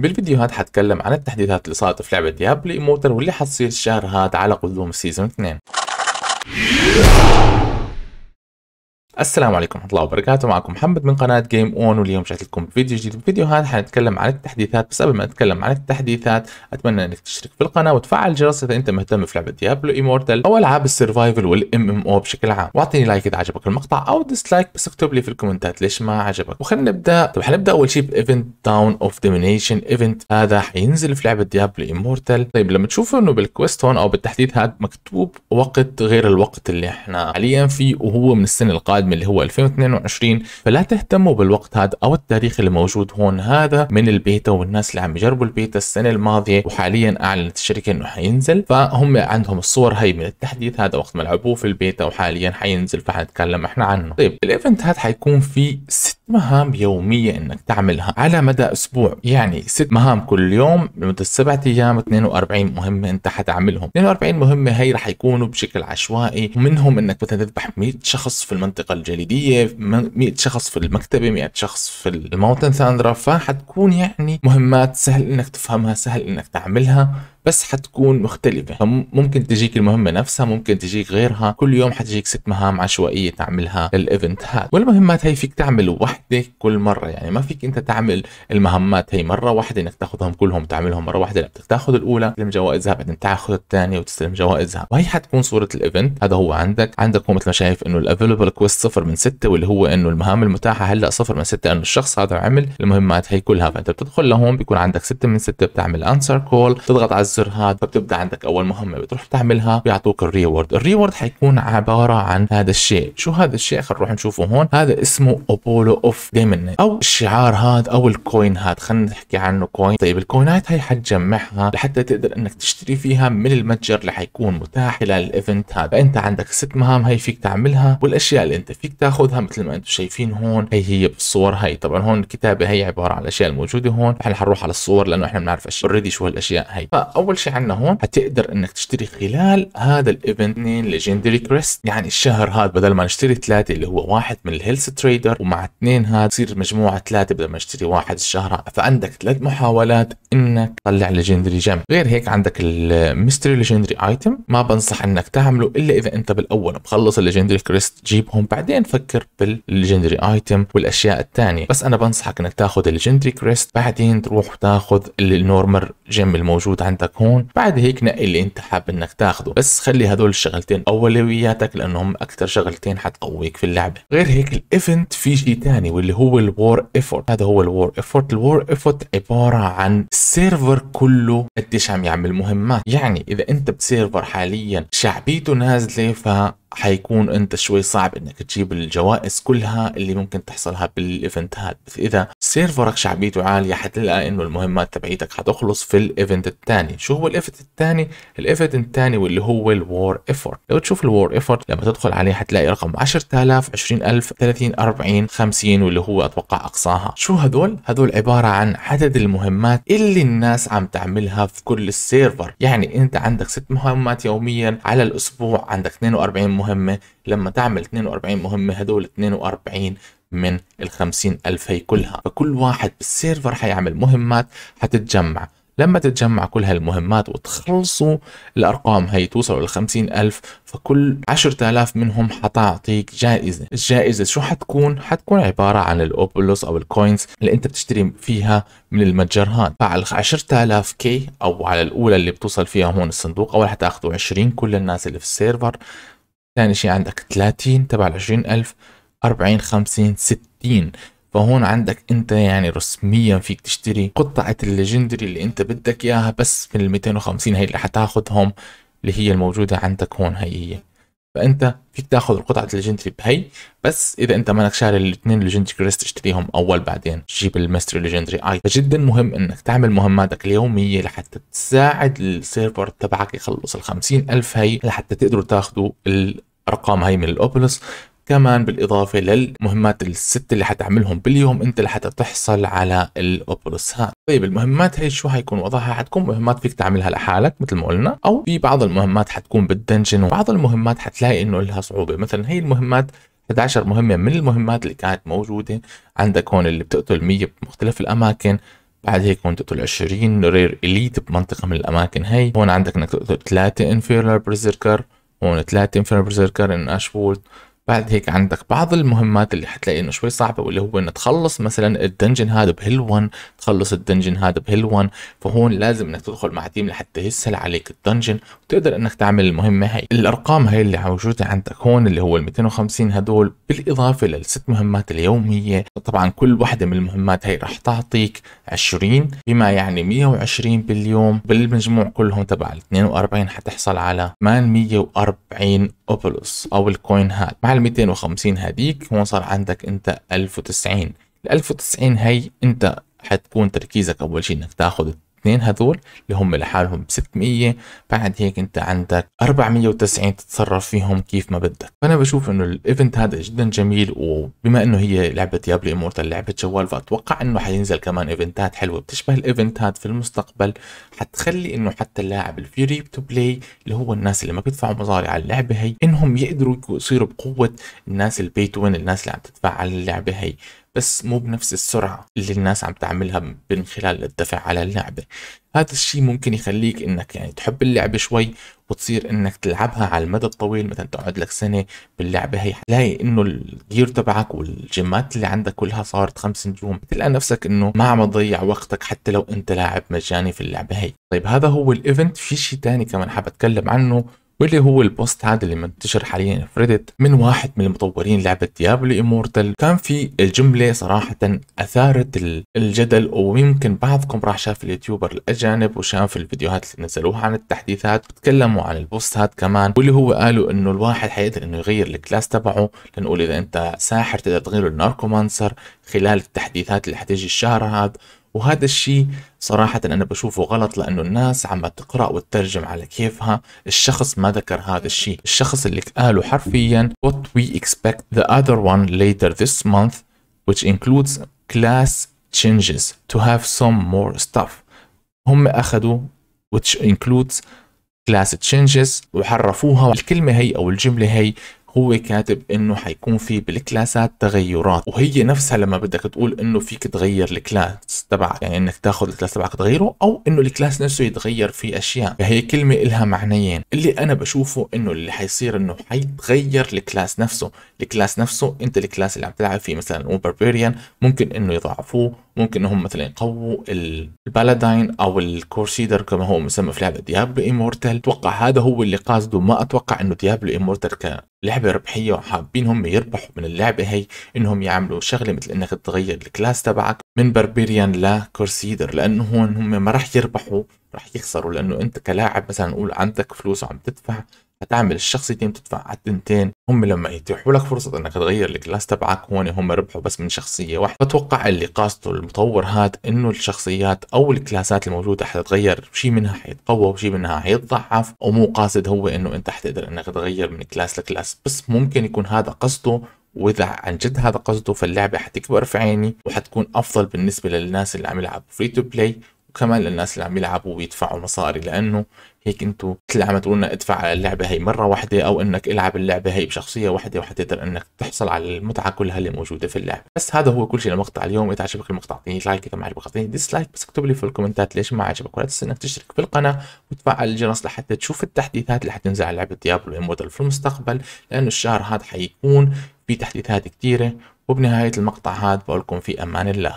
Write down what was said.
بالفيديوهات حتكلم عن التحديثات اللي صارت في لعبة ديابلي موتر واللي حتصير الشهر هذا على قدوم سيزون 2 السلام عليكم ورحمة الله وبركاته معكم محمد من قناة جيم اون واليوم رجعت لكم بفيديو جديد الفيديو هذا حنتكلم عن التحديثات بس قبل ما نتكلم عن التحديثات اتمنى انك تشترك في القناة وتفعل الجرس اذا انت مهتم في لعبة ديابلو ايمورتال او العاب السرفايفل والام ام او بشكل عام واعطيني لايك اذا عجبك المقطع او ديسلايك بس اكتب لي في الكومنتات ليش ما عجبك وخلينا نبدا طب حنبدا اول شيء بايفنت داون اوف دومينيشن ايفنت هذا حينزل في لعبة ديابلو ايمورتال طيب لما تشوفوا انه بالكويست هون او بالتحديث هذا مكتوب وقت غير الوقت اللي احنا حاليا فيه وهو من السنة القادمة القادمه اللي هو 2022 فلا تهتموا بالوقت هذا او التاريخ اللي موجود هون هذا من البيتا والناس اللي عم يجربوا البيتا السنه الماضيه وحاليا اعلنت الشركه انه حينزل فهم عندهم الصور هي من التحديث هذا وقت ما لعبوه في البيتا وحاليا حينزل فحنتكلم احنا عنه طيب الايفنت هذا حيكون في ست مهام يوميه انك تعملها على مدى اسبوع يعني ست مهام كل يوم لمده سبعة ايام 42 مهمه انت حتعملهم 42 مهمه هي رح يكونوا بشكل عشوائي ومنهم انك مثلا تذبح 100 شخص في المنطقه الطاقة الجليدية 100 شخص في المكتبة 100 شخص في الماونتن ثاندرا فحتكون يعني مهمات سهل انك تفهمها سهل انك تعملها بس حتكون مختلفة فممكن تجيك المهمة نفسها ممكن تجيك غيرها كل يوم حتجيك ست مهام عشوائية تعملها للايفنت هذا والمهمات هي فيك تعمل وحدة كل مرة يعني ما فيك انت تعمل المهمات هي مرة واحدة انك تاخذهم كلهم تعملهم مرة واحدة لا بدك تاخذ الاولى تستلم جوائزها بعدين تاخذ الثانية وتستلم جوائزها وهي حتكون صورة الايفنت هذا هو عندك عندك هو مثل ما شايف انه الافيلبل كويست صفر من ستة واللي هو انه المهام المتاحة هلا صفر من ستة لانه الشخص هذا عمل المهمات هي كلها فانت بتدخل لهون بيكون عندك ستة من ستة بتعمل انسر كول تضغط على الزر هذا فبتبدا عندك اول مهمه بتروح تعملها بيعطوك الريورد الريورد حيكون عباره عن هذا الشيء شو هذا الشيء خلينا نروح نشوفه هون هذا اسمه اوبولو اوف ديمنت او الشعار هذا او الكوين هذا خلينا نحكي عنه كوين طيب الكوينات هي حتجمعها لحتى تقدر انك تشتري فيها من المتجر اللي حيكون متاح خلال الايفنت هذا فانت عندك ست مهام هي فيك تعملها والاشياء اللي انت فيك تاخذها مثل ما انتم شايفين هون هي هي بالصور هي طبعا هون الكتابه هي عباره عن الاشياء الموجوده هون احنا حنروح على الصور لانه احنا بنعرف اوريدي شو هالاشياء هي اول شيء عندنا هون حتقدر انك تشتري خلال هذا الايفنت اثنين ليجندري كريست يعني الشهر هذا بدل ما نشتري ثلاثه اللي هو واحد من الهيلث تريدر ومع اثنين هذا تصير مجموعه ثلاثه بدل ما نشتري واحد الشهر فعندك ثلاث محاولات انك تطلع ليجندري جيم غير هيك عندك الميستري ليجندري ايتم ما بنصح انك تعمله الا اذا انت بالاول مخلص الليجندري كريست جيبهم بعدين فكر بالليجندري ايتم والاشياء الثانيه بس انا بنصحك انك تاخذ الليجندري كريست بعدين تروح تاخذ النورمال جيم الموجود عندك عندك هون بعد هيك نقي اللي انت حابب انك تاخده بس خلي هدول الشغلتين اولوياتك لانهم اكثر شغلتين حتقويك في اللعبه غير هيك الايفنت في شيء ثاني واللي هو الور ايفورت هذا هو الور ايفورت الور ايفورت عباره عن السيرفر كله قديش عم يعمل مهمات يعني اذا انت بسيرفر حاليا شعبيته نازله ف حيكون انت شوي صعب انك تجيب الجوائز كلها اللي ممكن تحصلها بالايفنتات بس اذا سيرفرك شعبيته عاليه حتلقى انه المهمات تبعيتك حتخلص في الايفنت الثاني شو هو الايفنت الثاني الايفنت الثاني واللي هو الوار ايفورت لو تشوف الوار ايفورت لما تدخل عليه حتلاقي رقم 10000 20000 30 40 50 واللي هو اتوقع اقصاها شو هذول هذول عباره عن عدد المهمات اللي الناس عم تعملها في كل السيرفر يعني انت عندك ست مهمات يوميا على الاسبوع عندك 42 مهمة لما تعمل 42 مهمة هدول 42 من ال 50000 هي كلها فكل واحد بالسيرفر حيعمل مهمات حتتجمع لما تتجمع كل هالمهمات وتخلصوا الأرقام هي توصلوا ل ألف فكل 10000 منهم حتعطيك جائزة الجائزة شو حتكون؟ حتكون عبارة عن الأوبلوس أو الكوينز اللي أنت بتشتري فيها من المتجرهان فعلى 10000 كي أو على الأولى اللي بتوصل فيها هون الصندوق أول حتاخذوا 20 كل الناس اللي في السيرفر ثاني شيء عندك 30 تبع ال 20000 40 50 60 فهون عندك انت يعني رسميا فيك تشتري قطعة الليجندري اللي انت بدك اياها بس من ال 250 هي اللي حتاخذهم اللي هي الموجودة عندك هون هي هي فانت فيك تاخذ القطعة الليجندري بهي بس اذا انت مالك شاري الاثنين ليجندري كريست تشتريهم اول بعدين تجيب الماستر ليجندري اي آه، فجدا مهم انك تعمل مهماتك اليومية لحتى تساعد السيرفر تبعك يخلص ال 50000 هي لحتى تقدروا تاخذوا ارقام هي من الاوبلس كمان بالإضافة للمهمات الست اللي حتعملهم باليوم أنت لحتى تحصل على الأوبلس ها طيب المهمات هي شو حيكون وضعها حتكون مهمات فيك تعملها لحالك مثل ما قلنا أو في بعض المهمات حتكون بالدنجن وبعض المهمات حتلاقي إنه لها صعوبة مثلا هي المهمات 11 مهمة من المهمات اللي كانت موجودة عندك هون اللي بتقتل 100 بمختلف الأماكن بعد هيك هون تقتل 20 رير إليت بمنطقة من الأماكن هي هون عندك إنك تقتل 3 انفيرنال بريزركر ومن 3 انفيرا برزيركر ان اشفولد بعد هيك عندك بعض المهمات اللي حتلاقي انه شوي صعبه واللي هو انه تخلص مثلا الدنجن هذا بهيل 1 تخلص الدنجن هذا بهيل 1 فهون لازم انك تدخل مع تيم لحتى يسهل عليك الدنجن وتقدر انك تعمل المهمه هاي الارقام هاي اللي موجوده عندك هون اللي هو ال 250 هدول بالاضافه للست مهمات اليوميه طبعا كل وحده من المهمات هاي راح تعطيك 20 بما يعني 120 باليوم بالمجموع كلهم تبع ال 42 حتحصل على 840 اوبولوس او الكوين هاد مع ال 250 هديك هون صار عندك انت 1090 ال 1090 هي انت حتكون تركيزك اول شيء انك تاخذ الاثنين هذول اللي هم لحالهم ب 600 بعد هيك انت عندك 490 تتصرف فيهم كيف ما بدك فانا بشوف انه الايفنت هذا جدا جميل وبما انه هي لعبه ديابلو امورتال لعبه جوال فاتوقع انه حينزل كمان ايفنتات حلوه بتشبه الايفنتات في المستقبل حتخلي انه حتى اللاعب الفيري تو بلاي اللي هو الناس اللي ما بيدفعوا مصاري على اللعبه هي انهم يقدروا يصيروا بقوه الناس البي تو وين الناس اللي عم تدفع على اللعبه هي بس مو بنفس السرعة اللي الناس عم تعملها من خلال الدفع على اللعبة هذا الشيء ممكن يخليك انك يعني تحب اللعبة شوي وتصير انك تلعبها على المدى الطويل مثلا تقعد لك سنة باللعبة هي تلاقي انه الجير تبعك والجيمات اللي عندك كلها صارت خمس نجوم بتلقى نفسك انه ما عم تضيع وقتك حتى لو انت لاعب مجاني في اللعبة هي طيب هذا هو الايفنت في شيء تاني كمان حاب اتكلم عنه واللي هو البوست هذا اللي منتشر حاليا في ريدت من واحد من مطورين لعبة ديابلو امورتال كان في الجملة صراحة اثارت الجدل ويمكن بعضكم راح شاف اليوتيوبر الاجانب وشاف الفيديوهات اللي نزلوها عن التحديثات بتكلموا عن البوست هذا كمان واللي هو قالوا انه الواحد حيقدر انه يغير الكلاس تبعه لنقول اذا انت ساحر تقدر تغيره الناركومانسر خلال التحديثات اللي حتيجي الشهر هذا وهذا الشيء صراحة أنا بشوفه غلط لأنه الناس عم تقرأ وتترجم على كيفها الشخص ما ذكر هذا الشيء الشخص اللي قاله حرفيا what we expect the other one later this month which includes class changes to have some more stuff هم أخذوا which includes class changes وحرفوها الكلمة هي أو الجملة هي هو كاتب انه حيكون في بالكلاسات تغيرات وهي نفسها لما بدك تقول انه فيك تغير الكلاس تبعك يعني انك تاخذ الكلاس تبعك تغيره او انه الكلاس نفسه يتغير فيه اشياء فهي كلمه إلها معنيين اللي انا بشوفه انه اللي حيصير انه حيتغير الكلاس نفسه الكلاس نفسه انت الكلاس اللي عم تلعب فيه مثلا اوبربيريان ممكن انه يضعفوه ممكن انهم مثلا يقووا البالادين او الكورسيدر كما هو مسمى في لعبه ديابلو امورتال اتوقع هذا هو اللي قاصده ما اتوقع انه ديابلو امورتال لعبة ربحية وحابين هم يربحوا من اللعبة هي انهم يعملوا شغلة مثل انك تغير الكلاس تبعك من بربيريان لكورسيدر لانه هون هم ما راح يربحوا راح يخسروا لانه انت كلاعب مثلا نقول عندك فلوس وعم تدفع حتعمل الشخصيتين تدفع على التنتين هم لما يتيحوا لك فرصه انك تغير الكلاس تبعك هون هم ربحوا بس من شخصيه واحده فتوقع اللي قاصده المطور هاد انه الشخصيات او الكلاسات الموجوده حتتغير شي منها حيتقوى وشي منها حيتضعف ومو قاصد هو انه انت حتقدر انك تغير من كلاس لكلاس بس ممكن يكون هذا قصده واذا عن جد هذا قصده فاللعبه حتكبر في عيني وحتكون افضل بالنسبه للناس اللي عم يلعبوا فري تو بلاي وكمان للناس اللي عم يلعبوا ويدفعوا مصاري لانه هيك انتو مثل عم تقولنا ادفع على اللعبه هي مره واحده او انك العب اللعبه هي بشخصيه واحده وحتقدر انك تحصل على المتعه كلها اللي موجوده في اللعبه بس هذا هو كل شيء لمقطع اليوم اذا عجبك المقطع اعطيني لايك اذا ما عجبك اعطيني ديسلايك بس اكتب لي في الكومنتات ليش ما عجبك ولا تنسى انك تشترك في القناه وتفعل الجرس لحتى تشوف التحديثات اللي حتنزل على لعبه ديابلو امورتال في المستقبل لانه الشهر هذا حيكون في تحديثات كثيره وبنهايه المقطع هذا بقول لكم في امان الله